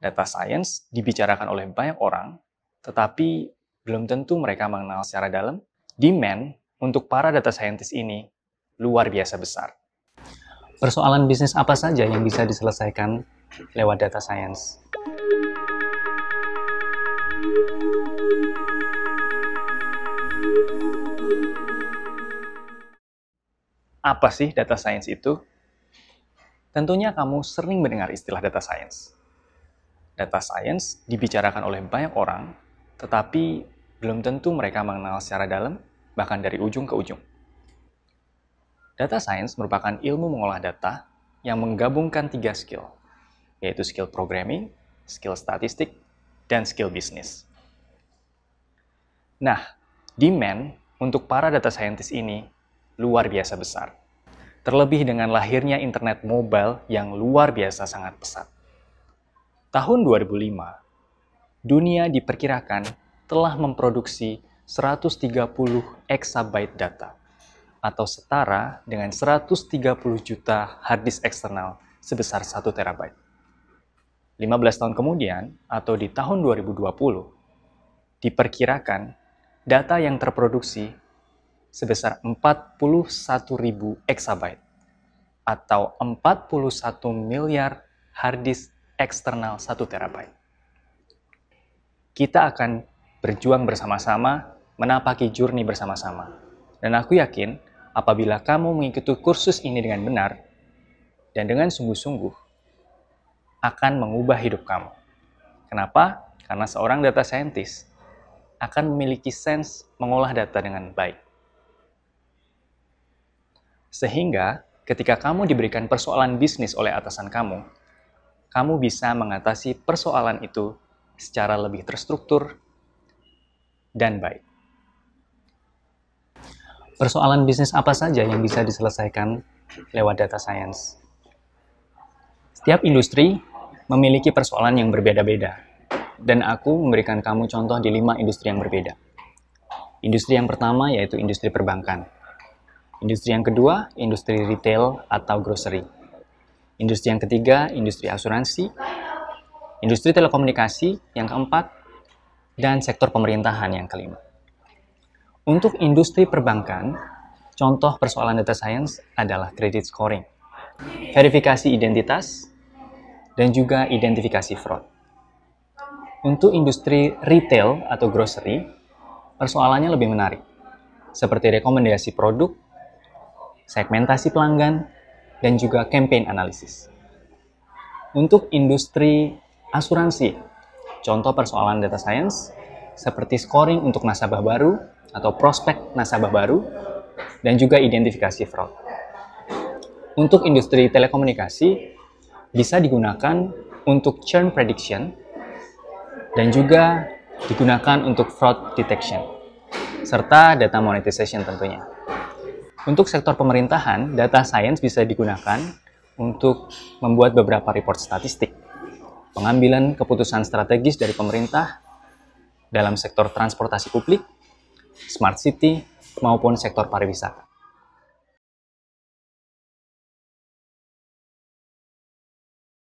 data science dibicarakan oleh banyak orang, tetapi belum tentu mereka mengenal secara dalam demand untuk para data scientist ini luar biasa besar. Persoalan bisnis apa saja yang bisa diselesaikan lewat data science? Apa sih data science itu? Tentunya kamu sering mendengar istilah data science data science dibicarakan oleh banyak orang, tetapi belum tentu mereka mengenal secara dalam, bahkan dari ujung ke ujung. Data science merupakan ilmu mengolah data yang menggabungkan tiga skill, yaitu skill programming, skill statistik, dan skill bisnis. Nah, demand untuk para data scientist ini luar biasa besar. Terlebih dengan lahirnya internet mobile yang luar biasa sangat pesat. Tahun 2005, dunia diperkirakan telah memproduksi 130 exabyte data atau setara dengan 130 juta harddisk eksternal sebesar 1 terabyte. 15 tahun kemudian atau di tahun 2020 diperkirakan data yang terproduksi sebesar 41.000 exabyte atau 41 miliar harddisk eksternal 1 terabyte. Kita akan berjuang bersama-sama, menapaki journey bersama-sama. Dan aku yakin, apabila kamu mengikuti kursus ini dengan benar dan dengan sungguh-sungguh, akan mengubah hidup kamu. Kenapa? Karena seorang data scientist akan memiliki sense mengolah data dengan baik. Sehingga, ketika kamu diberikan persoalan bisnis oleh atasan kamu, kamu bisa mengatasi persoalan itu secara lebih terstruktur dan baik. Persoalan bisnis apa saja yang bisa diselesaikan lewat data science? Setiap industri memiliki persoalan yang berbeda-beda, dan aku memberikan kamu contoh di lima industri yang berbeda. Industri yang pertama yaitu industri perbankan. Industri yang kedua, industri retail atau grocery. Industri yang ketiga, industri asuransi, industri telekomunikasi yang keempat, dan sektor pemerintahan yang kelima. Untuk industri perbankan, contoh persoalan data science adalah credit scoring, verifikasi identitas, dan juga identifikasi fraud. Untuk industri retail atau grocery, persoalannya lebih menarik, seperti rekomendasi produk, segmentasi pelanggan, dan juga campaign analysis. Untuk industri asuransi, contoh persoalan data science seperti scoring untuk nasabah baru atau prospek nasabah baru dan juga identifikasi fraud. Untuk industri telekomunikasi bisa digunakan untuk churn prediction dan juga digunakan untuk fraud detection serta data monetization tentunya. Untuk sektor pemerintahan, data science bisa digunakan untuk membuat beberapa report statistik. Pengambilan keputusan strategis dari pemerintah dalam sektor transportasi publik, smart city, maupun sektor pariwisata.